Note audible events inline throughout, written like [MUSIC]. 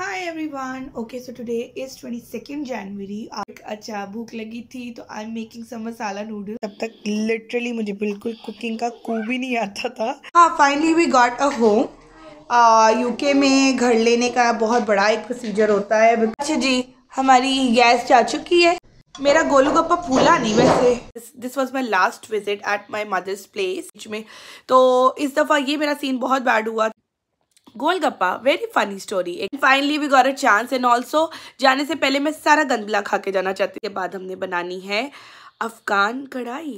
Hi everyone okay so today is second January अच्छा भूख लगी थी तो I am making some masala noodle तब तक लिटरली मुझे बिल्कुल कुकिंग का को भी नहीं आता था हाँ finally we got a home UK में घर लेने का बहुत बड़ा एक प्रोसीजर होता है अच्छा जी हमारी गैस जा चुकी है मेरा गोलू गप्पा फूला नहीं वैसे this was my last visit at my mother's place में तो इस दफ़ा ये मेरा सीन बहुत बैड हुआ golgappa very funny story and finally we got a chance and also जाने से पहले मैं सारा गंदला खा के जाना चाहती हूँ बाद हमने बनानी है अफगान कढ़ाई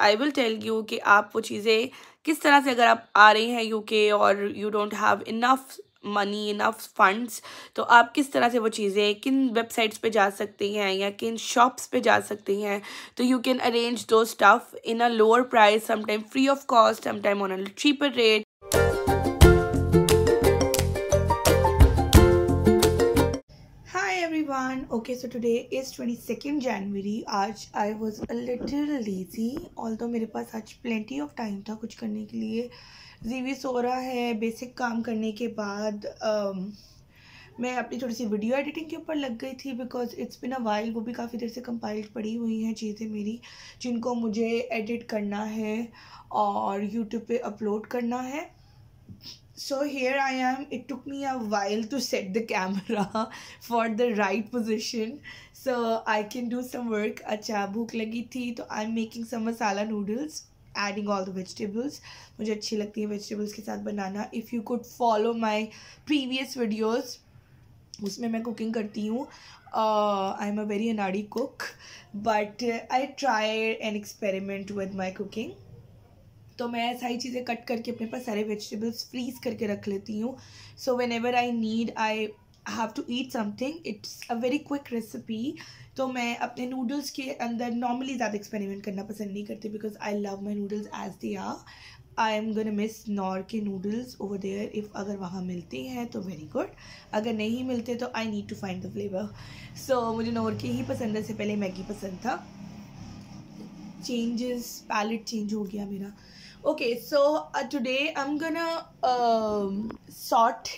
आई विल टेल यू कि आप वो चीज़ें किस तरह से अगर आप आ रहे हैं यूके और you don't have enough money enough funds तो आप किस तरह से वो चीज़ें किन वेबसाइट्स पे जा सकती हैं या किन शॉप्स पे जा सकती हैं तो you can arrange those stuff in a lower price sometime free of cost sometime on a cheaper rate everyone okay so today is 22nd january आज I was a little lazy although मेरे पास आज plenty of time था कुछ करने के लिए जीवी सो रहा है बेसिक काम करने के बाद um, मैं अपनी थोड़ी सी वीडियो एडिटिंग के ऊपर लग गई थी because it's been a while वो भी काफ़ी देर से कंपाइल्ड पड़ी हुई हैं चीज़ें मेरी जिनको मुझे एडिट करना है और यूट्यूब पे अपलोड करना है so here I am it took me a while to set the camera for the right position so I can do some work अच्छा भूख लगी थी तो I am making some masala noodles adding all the vegetables मुझे अच्छी लगती है vegetables के साथ बनाना if you could follow my previous videos उसमें मैं कुकिंग करती हूँ आई एम अ वेरी अनाडी cook but I try an experiment with my cooking तो मैं सारी चीज़ें कट करके अपने पास सारे वेजिटेबल्स फ्रीज करके रख लेती हूँ so whenever I need I have to eat something it's a very quick recipe तो मैं अपने नूडल्स के अंदर नॉर्मली ज़्यादा एक्सपेरिमेंट करना पसंद नहीं करती because I love my noodles as they are I am gonna miss Knorr के नूडल्स ओवर देयर इफ़ अगर वहाँ मिलते हैं तो वेरी गुड अगर नहीं मिलते तो I need to find the flavour so मुझे नॉर के ही पसंद है से पहले मैगी पसंद था चेंजेस पैलेट चेंज हो गया मेरा okay so uh, today i'm gonna um, sort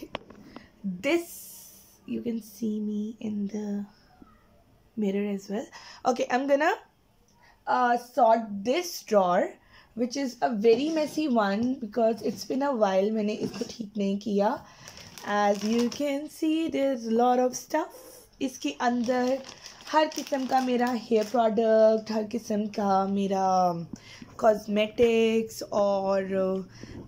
this you can see me in the mirror as well okay i'm gonna uh, sort this drawer which is a very messy one because it's been a while maine isko theek nahi kiya as you can see there's a lot of stuff iske andar हर किस्म का मेरा hair product हर किस्म का मेरा cosmetics और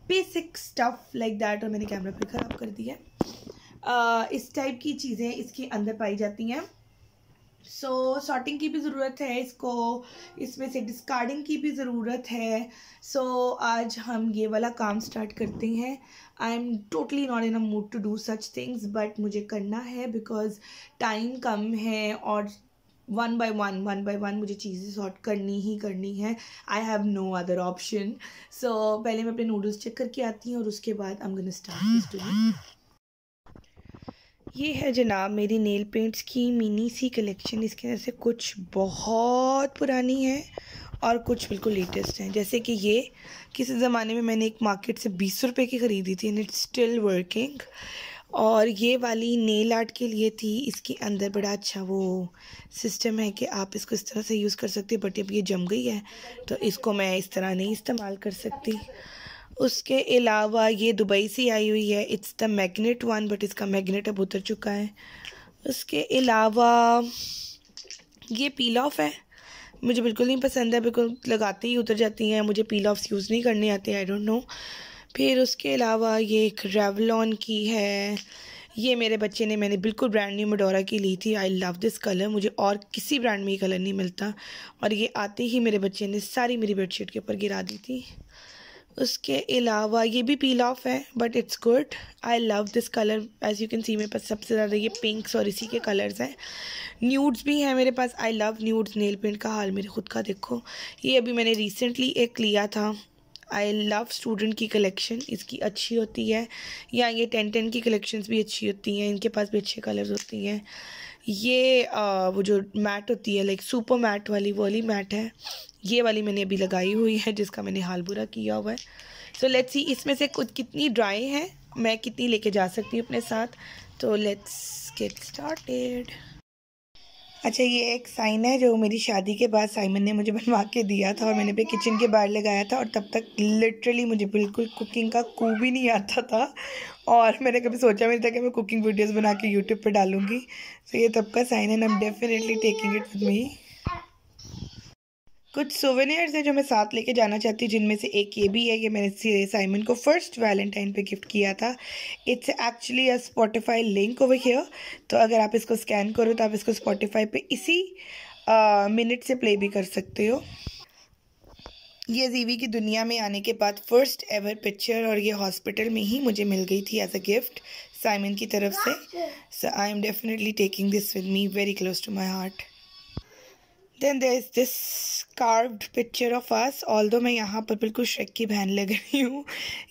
basic stuff like that और मैंने camera फिर ख़राब कर दिया uh, इस टाइप की चीज़ें इसके अंदर पाई जाती हैं सो so, सॉर्टिंग की भी ज़रूरत है इसको इसमें से डिस्कार्डिंग की भी ज़रूरत है सो so, आज हम ये वाला काम स्टार्ट करते हैं I am totally not in a mood to do such things but मुझे करना है बिकॉज टाइम कम है और one by one one by one मुझे चीज़ें सॉर्ट करनी ही करनी है I have no other option so पहले मैं अपने नूडल्स चेक करके आती हूँ और उसके बाद I am start this to ये है जनाब मेरी नेल पेंट्स की मिनी सी कलेक्शन इसके अंदर से कुछ बहुत पुरानी है और कुछ बिल्कुल लेटेस्ट हैं जैसे कि ये किसी ज़माने में मैंने एक मार्केट से बीस रुपए की ख़रीदी थी एंड इट्स स्टिल वर्किंग और ये वाली नेल आर्ट के लिए थी इसके अंदर बड़ा अच्छा वो सिस्टम है कि आप इसको इस तरह से यूज़ कर सकते बट अब ये जम गई है तो इसको मैं इस तरह नहीं इस्तेमाल कर सकती उसके अलावा ये दुबई से आई हुई है it's the magnet one but इसका मैगनेट अब उतर चुका है उसके अलावा ये पील ऑफ है मुझे बिल्कुल नहीं पसंद है बिल्कुल लगाते ही उतर जाती हैं मुझे पील ऑफ्स यूज़ नहीं करने आते आई डोंट नो फिर उसके अलावा ये एक रेवलॉन की है ये मेरे बच्चे ने मैंने बिल्कुल ब्रांड न्यू मडोरा की ली थी आई लव दिस कलर मुझे और किसी ब्रांड में ये कलर नहीं मिलता और ये आते ही मेरे बच्चे ने सारी मेरी बेडशीट के ऊपर गिरा दी थी उसके अलावा ये भी पील ऑफ है but it's good I love this colour as you can see मेरे पास सबसे ज़्यादा ये पिंक्स और इसी के कलर्स हैं न्यूड्स भी हैं मेरे पास I love nudes nail paint का हाल मेरे खुद का देखो ये अभी मैंने रिसेंटली एक लिया था आई लव स्टूडेंट की कलेक्शन इसकी अच्छी होती है या ये टेन टेन की कलेक्शंस भी अच्छी होती हैं इनके पास भी अच्छे कलर्स होती हैं ये आ, वो जो मैट होती है लाइक सुपर मैट वाली वो वाली मैट है ये वाली मैंने अभी लगाई हुई है जिसका मैंने हाल बुरा किया हुआ है सो लेट्स सी इसमें से कुछ कितनी ड्राई है मैं कितनी लेके जा सकती हूँ अपने साथ तो लेट्स गेट स्टार्टेड अच्छा ये एक साइन है जो मेरी शादी के बाद साइमन ने मुझे बनवा के दिया था और मैंने पे किचन के बाहर लगाया था और तब तक लिटरली मुझे बिल्कुल कुकिंग का कू भी नहीं आता था और मैंने कभी सोचा भी नहीं था कि मैं कुकिंग वीडियोस बना के यूट्यूब पे डालूँगी तो ये तब का साइन है I am definitely taking it with me कुछ सोवेनियर्स हैं जो मैं साथ लेके जाना चाहती हूँ जिनमें से एक ये भी है ये मैंने सीरे साइमन को फर्स्ट वैलेंटाइन पे गिफ्ट किया था it's actually a Spotify link over here तो अगर आप इसको स्कैन करो तो आप इसको स्पॉटिफाई पे इसी मिनट से प्ले भी कर सकते हो ये जीवी की दुनिया में आने के बाद फर्स्ट एवर पिक्चर और ये हॉस्पिटल में ही मुझे मिल गई थी एज अ गिफ्ट साइमन की तरफ से so I am definitely taking this with me very close to my heart then there is this carved picture of us all though मैं यहाँ पर बिल्कुल श्रेक की बहन लग रही हूँ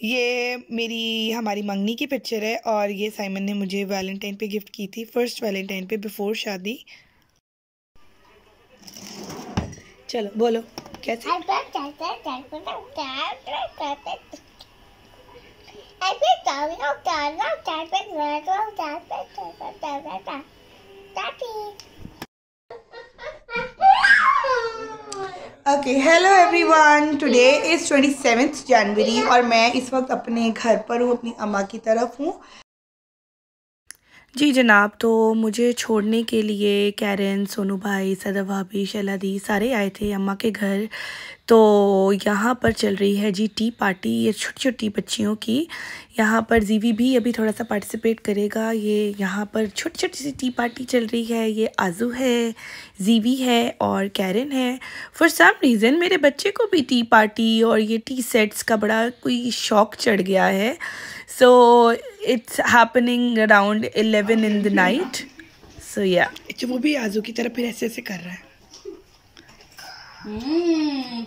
ये मेरी हमारी मंगनी की पिक्चर है और ये साइमन ने मुझे वैलेंटाइन पे गिफ्ट की थी फर्स्ट वैलेंटाइन पे बिफोर शादी चलो बोलो कैसे Daddy. Okay hello everyone today is twenty seventh January और मैं इस वक्त अपने घर पर हूँ अपनी अम्मा की तरफ हूँ जी जनाब तो मुझे छोड़ने के लिए कैरन सोनू भाई सदा भाभी शलादी सारे आए थे अम्मा के घर तो यहाँ पर चल रही है जी टी पार्टी ये छोटी छोटी बच्चियों की यहाँ पर जीवी भी अभी थोड़ा सा पार्टिसिपेट करेगा ये यहाँ पर छोटी छोटी सी टी पार्टी चल रही है ये आजू है जीवी है और कैरन है फॉर सम रीज़न मेरे बच्चे को भी टी पार्टी और ये टी सेट्स का बड़ा कोई शौक चढ़ गया है so it's happening around 11 in the night so yeah अच्छा वो भी आजू की तरह फिर aise ऐसे कर रहा है हम्म,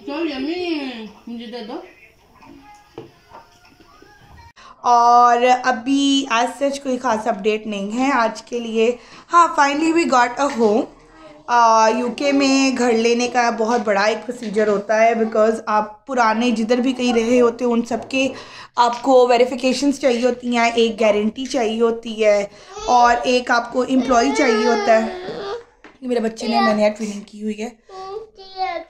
और अभी आज सच कोई खास अपडेट नहीं है आज के लिए हाँ finally we got a home UK में घर लेने का बहुत बड़ा एक प्रोसीजर होता है बिकॉज़ आप पुराने जिधर भी कहीं रहे होते हैं उन सब के आपको वेरिफिकेशंस चाहिए होती हैं एक गारंटी चाहिए होती है और एक आपको एम्प्लॉय चाहिए होता है मेरे बच्चे ने मैंने ट्रेनिंग की हुई है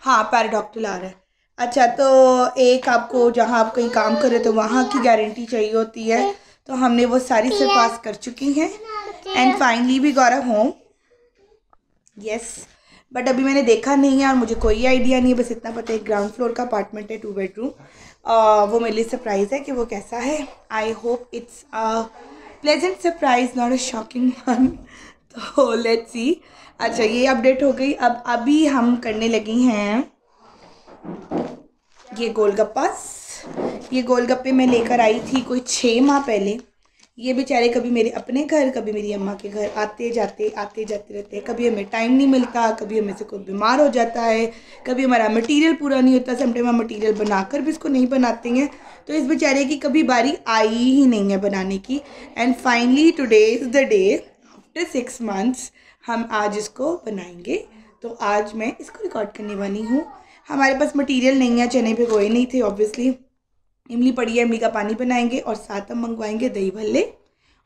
हाँ पैराडॉक्टर आ रहा है अच्छा तो एक आपको जहाँ आप कहीं काम कर रहे थे तो वहाँ की गारंटी चाहिए होती है तो हमने वो सारी से पास कर चुकी हैं and finally we got a home yes but अभी मैंने देखा नहीं है और मुझे कोई आइडिया नहीं है बस इतना पता है ग्राउंड फ्लोर का अपार्टमेंट है टू बेडरूम uh, वो मेरे लिए सरप्राइज़ है कि वो कैसा है I hope it's pleasant surprise not a shocking one तो लेट्स सी अच्छा ये अपडेट हो गई अब अभी हम करने लगी हैं ये गोलगप्पा ये गोलगप्पे मैं लेकर आई थी कोई छः माह पहले ये बेचारे कभी मेरे अपने घर कभी मेरी अम्मा के घर आते जाते आते जाते रहते हैं कभी हमें टाइम नहीं मिलता कभी हमें से कोई बीमार हो जाता है कभी हमारा मटेरियल पूरा नहीं होता समटाइम हम मटेरियल बनाकर भी इसको नहीं बनाते हैं तो इस बेचारे की कभी बारी आई ही नहीं है बनाने की and finally today is the day after six months हम आज इसको बनाएंगे तो आज मैं इसको रिकॉर्ड करने वाली हूँ हमारे पास मटीरियल नहीं है चने पे गोए नहीं थे ऑब्वियसली इमली पड़ी है इमली का पानी बनाएंगे और साथ हम मंगवाएंगे दही भल्ले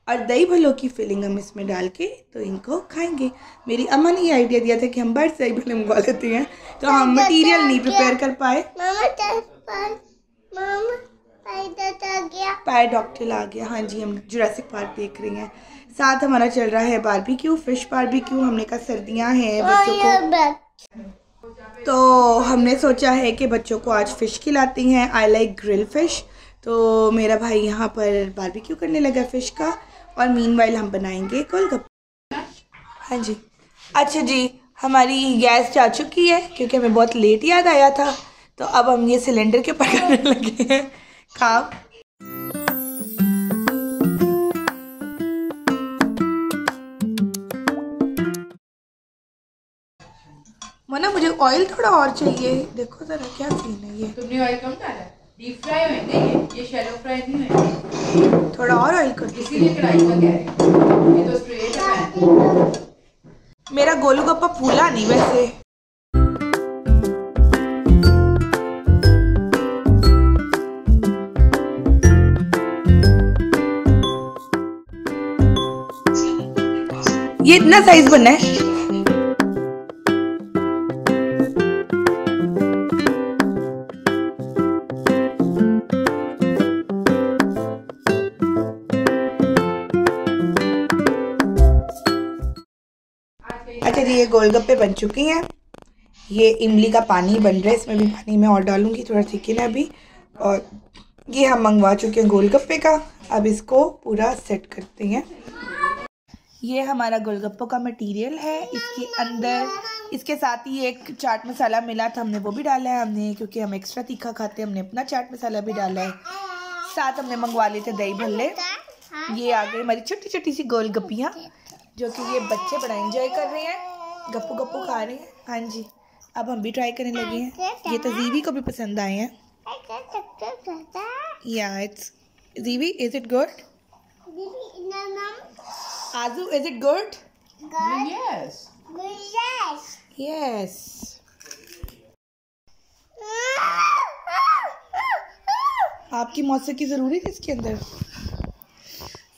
और दही भल्लों की फिलिंग हम इसमें डाल के तो इनको खाएंगे मेरी अम्मा ने ये आइडिया दिया था कि हम बर्ड से दही भल्ले मंगवा लेते हैं तो हम मटेरियल नहीं प्रिपेयर कर पाए पाए डॉक्टर आ गया हाँ जी हम जुरासिक पार्क देख रहे हैं साथ हमारा चल रहा है बारबेक्यू फिश बारबेक्यू हमने कहा सर्दियाँ हैं बच्चों हाँ को तो हमने सोचा है कि बच्चों को आज फ़िश खिलाती हैं आई लाइक ग्रिल फ़िश तो मेरा भाई यहाँ पर बारबेक्यू करने लगा फ़िश का और मीन हम बनाएंगे गोलगप्पा हाँ जी अच्छा जी हमारी गैस जा चुकी है क्योंकि हमें बहुत लेट याद आया था तो अब हम ये सिलेंडर के ऊपर करने लगे हैं काम ऑयल थोड़ा और चाहिए देखो जरा क्या सीन है ये तुमने ऑयल कम डाला डीप फ्राई ये शैलो फ्राई नहीं थोड़ा और ऑयल कर इसीलिए कढ़ाई कह ये तो स्ट्रेट है मेरा गोलू गप्पा फूला नहीं वैसे ये इतना साइज बनना है गोलगप्पे बन चुके हैं ये इमली का पानी बन रहा है इसमें भी पानी मैं और डालूंगी थोड़ा चिकन है अभी और ये हम मंगवा चुके हैं गोलगप्पे का अब इसको पूरा सेट करते हैं ये हमारा गोलगप्पों का मटेरियल है इसके अंदर इसके साथ ही एक चाट मसाला मिला था हमने वो भी डाला है हमने क्योंकि हम एक्स्ट्रा तीखा खाते हैं हमने अपना चाट मसाला भी डाला है साथ हमने मंगवा लिए थे दही भल्ले ये आ गए हमारी छोटी छोटी सी गोलगप्पियाँ जो कि ये बच्चे बड़ा इंजॉय कर रहे हैं गप्पू गप्पू खा रहे हैं हाँ जी अब हम भी ट्राई करने लगे हैं ये तो जीवी को भी पसंद आए हैं या इट्स जीवी इज इट गुड आजू is it good yes yes आपकी मौसीकी ज़रूरी थी इसके अंदर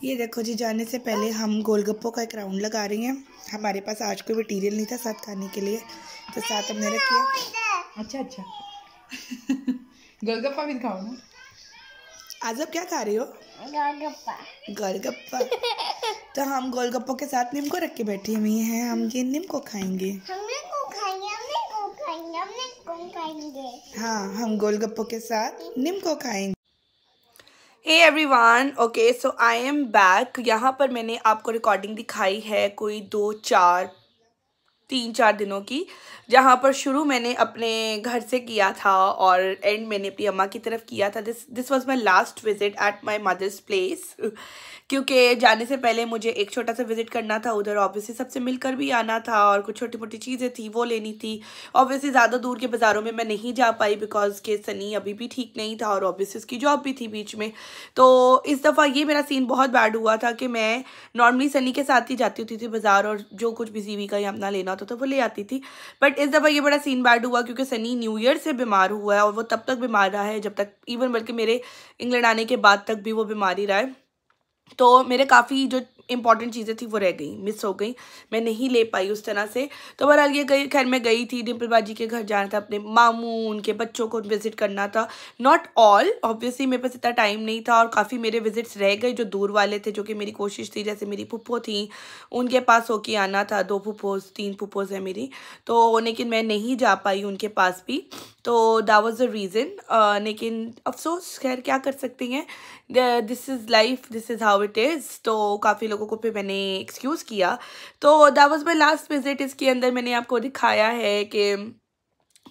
ये देखो जी जाने से पहले हम गोलगप्पों का एक राउंड लगा रही हैं हमारे पास आज कोई मटीरियल नहीं था साथ खाने के लिए तो साथ हमने रख लिया अच्छा अच्छा [LAUGHS] गोलगप्पा भी खाओ ना आज आप क्या खा रहे हो गोलगप्पा गोलगप्पा [LAUGHS] तो हम गोलगप्पो के साथ नीमको रख के बैठे हुए हैं हम ये नीमको खाएंगे हाँ हम गोलगप्पो के साथ नीमको खाएंगे hey everyone okay so I am back यहाँ पर मैंने आपको रिकॉर्डिंग दिखाई है कोई दो चार तीन चार दिनों की जहाँ पर शुरू मैंने अपने घर से किया था और एंड मैंने अपनी अम्मा की तरफ किया था this this was my last visit at my mother's place क्योंकि जाने से पहले मुझे एक छोटा सा विज़िट करना था उधर ऑब्वियसली सबसे मिलकर भी आना था और कुछ छोटी मोटी चीज़ें थी वो लेनी थी ऑब्वियसली ज़्यादा दूर के बाज़ारों में मैं नहीं जा पाई बिकॉज के सनी अभी भी ठीक नहीं था और ऑब्वियसली उसकी जॉब भी थी बीच में तो इस दफ़ा ये मेरा सीन बहुत बैड हुआ था कि मैं नॉर्मली सनी के साथ ही जाती होती थी बाज़ार और जो कुछ भी जीविका या अपना लेना होता था वो ले आती थी बट इस दफ़ा ये बड़ा सीन बैड हुआ क्योंकि सनी न्यू ईयर से बीमार हुआ है और वो तब तक बीमार रहा है जब तक इवन बल्कि मेरे इंग्लैंड आने के बाद तक भी वो बीमार ही रहा है तो मेरे काफ़ी जो इंपॉर्टेंट चीज़ें थी वो रह गई मिस हो गई मैं नहीं ले पाई उस तरह से तो बहरहाल ये गई खैर मैं गई थी डिम्पल बाजी के घर जाना था अपने मामू उनके बच्चों को विज़िट करना था नॉट ऑल ऑब्वियसली मेरे पास इतना टाइम नहीं था और काफ़ी मेरे विजिट्स रह गए जो दूर वाले थे जो कि मेरी कोशिश थी जैसे मेरी पुप्पो थी उनके पास होके आना था दो पुप्पोज तीन पुप्पोज है मेरी तो लेकिन मैं नहीं जा पाई उनके पास भी तो दैट वाज द रीज़न लेकिन अफसोस खैर क्या कर सकती हैं this is life this is how it is तो काफ़ी लोगों को फिर मैंने एक्सक्यूज़ किया तो that was my last visit इसके अंदर मैंने आपको दिखाया है कि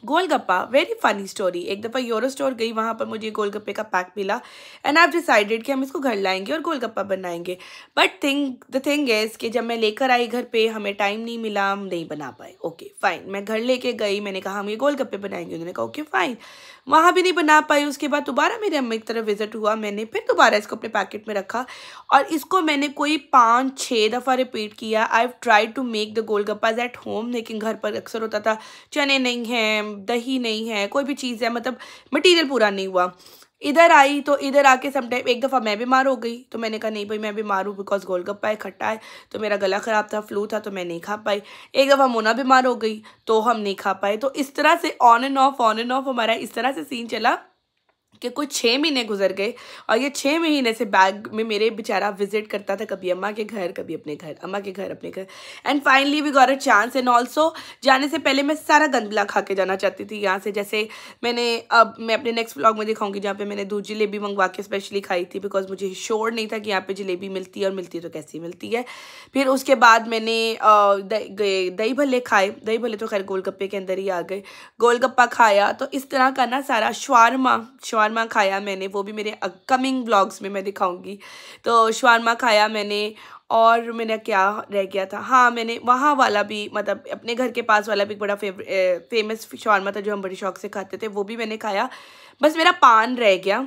गोलगप्पा वेरी फनी स्टोरी एक दफ़ा यूरो स्टोर गई वहाँ पर मुझे गोलगप्पे का पैक मिला एंड आई डिसाइडेड कि हम इसको घर लाएंगे और गोलगप्पा बनाएंगे but thing the thing is कि जब मैं लेकर आई घर पे हमें टाइम नहीं मिला हम नहीं बना पाए ओके okay, फाइन मैं घर लेके गई मैंने कहा हम ये गोलगप्पे बनाएंगे उन्होंने कहा ओके okay, फाइन वहाँ भी नहीं बना पाई उसके बाद दोबारा मेरी अम्मी की तरफ विज़िट हुआ मैंने फिर दोबारा इसको अपने पैकेट में रखा और इसको मैंने कोई पाँच छः दफ़ा रिपीट किया I try to make the gappas at home लेकिन घर पर अक्सर होता था चने नहीं हैं दही नहीं है कोई भी चीज़ है मतलब मटीरियल पूरा नहीं हुआ इधर आई तो इधर आके समटाइम एक दफ़ा मैं बीमार हो गई तो मैंने कहा नहीं भाई मैं बीमार हूँ बिकॉज गोलगप्पा है खट्टा है तो मेरा गला ख़राब था फ्लू था तो मैं नहीं खा पाई एक दफ़ा मोना बीमार हो गई तो हम नहीं खा पाए तो इस तरह से on and off on and off हमारा इस तरह से सीन चला कि कुछ छः महीने गुजर गए और ये छः महीने से बैग में मेरे बेचारा विजिट करता था कभी अम्मा के घर कभी अपने घर अम्मा के घर अपने घर and finally we got a chance and also जाने से पहले मैं सारा गंदला खा के जाना चाहती थी यहाँ से जैसे मैंने अब मैं अपने नेक्स्ट ब्लॉग में दिखाऊंगी जहाँ पे मैंने दो जिलेबी मंगवा के स्पेशली खाई थी बिकॉज मुझे श्योर नहीं था कि यहाँ पर जलेबी मिलती है और मिलती तो कैसी मिलती है फिर उसके बाद मैंने दही भले खाए दही भले तो खैर गोलगप्पे के अंदर ही आ गए गोलगप्पा खाया तो इस तरह का ना सारा शवारमा शवार शवारमा खाया मैंने वो भी मेरे कमिंग ब्लॉग्स में मैं दिखाऊंगी तो शवारमा खाया मैंने और मैंने क्या रह गया था हाँ मैंने वहाँ वाला भी मतलब अपने घर के पास वाला भी बड़ा फेमस शवारमा था जो हम बड़े शौक से खाते थे वो भी मैंने खाया बस मेरा पान रह गया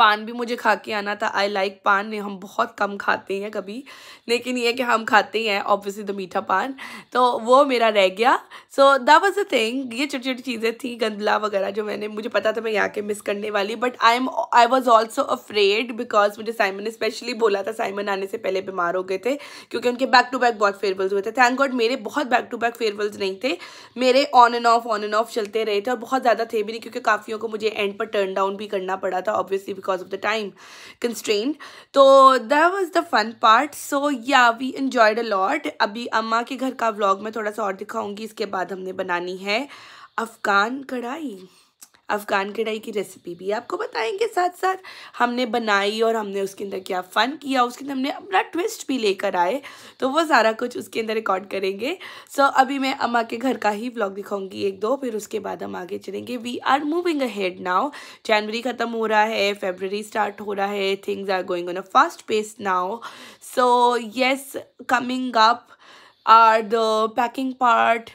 पान भी मुझे खा के आना था आई लाइक पान हम बहुत कम खाते हैं कभी लेकिन ये कि हम खाते ही हैं ऑब्वियसली तो मीठा पान तो वो मेरा रह गया so that was a thing ये छोटी छोटी चीज़ें थी गंदला वगैरह जो मैंने मुझे पता था मैं यहाँ के मिस करने वाली but I am I was also afraid because मुझे साइमन ने स्पेशली बोला था साइमन आने से पहले बीमार हो गए थे क्योंकि उनके बैक टू बैक बहुत फेयरवेल्स हुए थे थैंक गॉड मेरे बहुत बैक टू बैक फेयरवेल्स नहीं थे मेरे on and off on and off चलते रहे थे और बहुत ज़्यादा थे भी नहीं क्योंकि काफ़ियों को मुझे एंड पर टर्न डाउन भी करना पड़ा था obviously because because of the time constraint तो that was the fun part so yeah we enjoyed a lot अभी अम्मा के घर का व्लॉग में थोड़ा सा और दिखाऊंगी इसके बाद हमने बनानी है अफ़गान कढ़ाई अफ़गान कढ़ाई की रेसिपी भी आपको बताएंगे साथ साथ हमने बनाई और हमने उसके अंदर क्या फ़न किया उसके अंदर हमने अपना ट्विस्ट भी लेकर आए तो वो सारा कुछ उसके अंदर रिकॉर्ड करेंगे सो so, अभी मैं अम्मा के घर का ही ब्लॉग दिखाऊंगी एक दो फिर उसके बाद हम आगे चलेंगे we are moving ahead now जनवरी ख़त्म हो रहा है फेबररी स्टार्ट हो रहा है things are going on a fast pace now so yes coming up are the packing part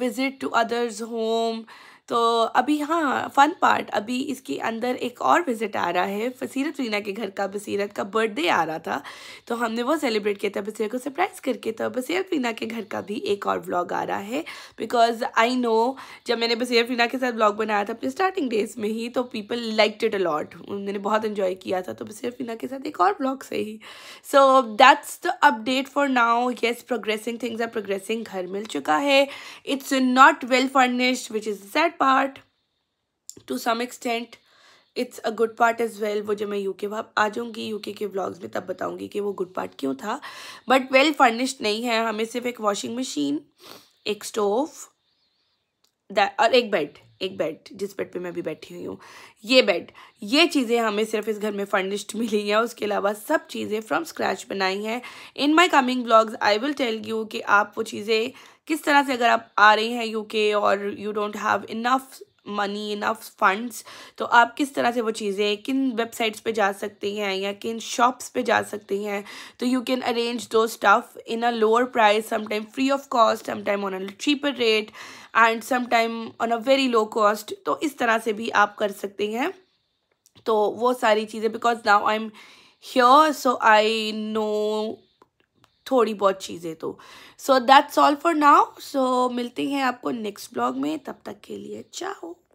visit to others home तो अभी हाँ फ़न पार्ट अभी इसके अंदर एक और विज़िट आ रहा है बसीरत रीना के घर का बसीरत का बर्थडे आ रहा था तो हमने वो सेलिब्रेट किया था बसीरत को सरप्राइज़ करके तो बसीरत रीना के घर का भी एक और व्लॉग आ रहा है बिकॉज आई नो जब मैंने बसीरत रीना के साथ व्लॉग बनाया था अपने स्टार्टिंग डेज में ही तो पीपल लाइक इट अलॉट उन्होंने बहुत इन्जॉय किया था तो बसीरत रीना के साथ एक और ब्लॉग से ही so that's the update for now yes progressing things are progressing घर मिल चुका है it's not well furnished which is that part to some extent it's a good part as well वो जब मैं यूके वहाँ आ जाऊँगी यूके के ब्लॉग्स में तब बताऊँगी कि वो गुड पार्ट क्यों था बट वेल फर्निश्ड नहीं है हमें सिर्फ एक वॉशिंग मशीन एक स्टोव और एक बेड एक बेड जिस बेड पे मैं अभी बैठी हुई हूँ ये बेड ये चीज़ें हमें सिर्फ इस घर में फर्निश्ड मिली हैं उसके अलावा सब चीज़ें फ्रॉम स्क्रैच बनाई हैं in my coming blogs I will tell you कि आप वो चीज़ें किस तरह से अगर आप आ रहे हैं यूके और you don't have enough money enough funds तो आप किस तरह से वो चीज़ें किन वेबसाइट्स पे जा सकती हैं या किन शॉप्स पे जा सकती हैं तो you can arrange those stuff in a lower price sometime free of cost sometime on a cheaper rate and sometime on a very low cost तो इस तरह से भी आप कर सकते हैं तो वो सारी चीज़ें because now I am here so I know थोड़ी बहुत चीज़ें तो so that's all for now so मिलते हैं आपको नेक्स्ट ब्लॉग में तब तक के लिए चाहो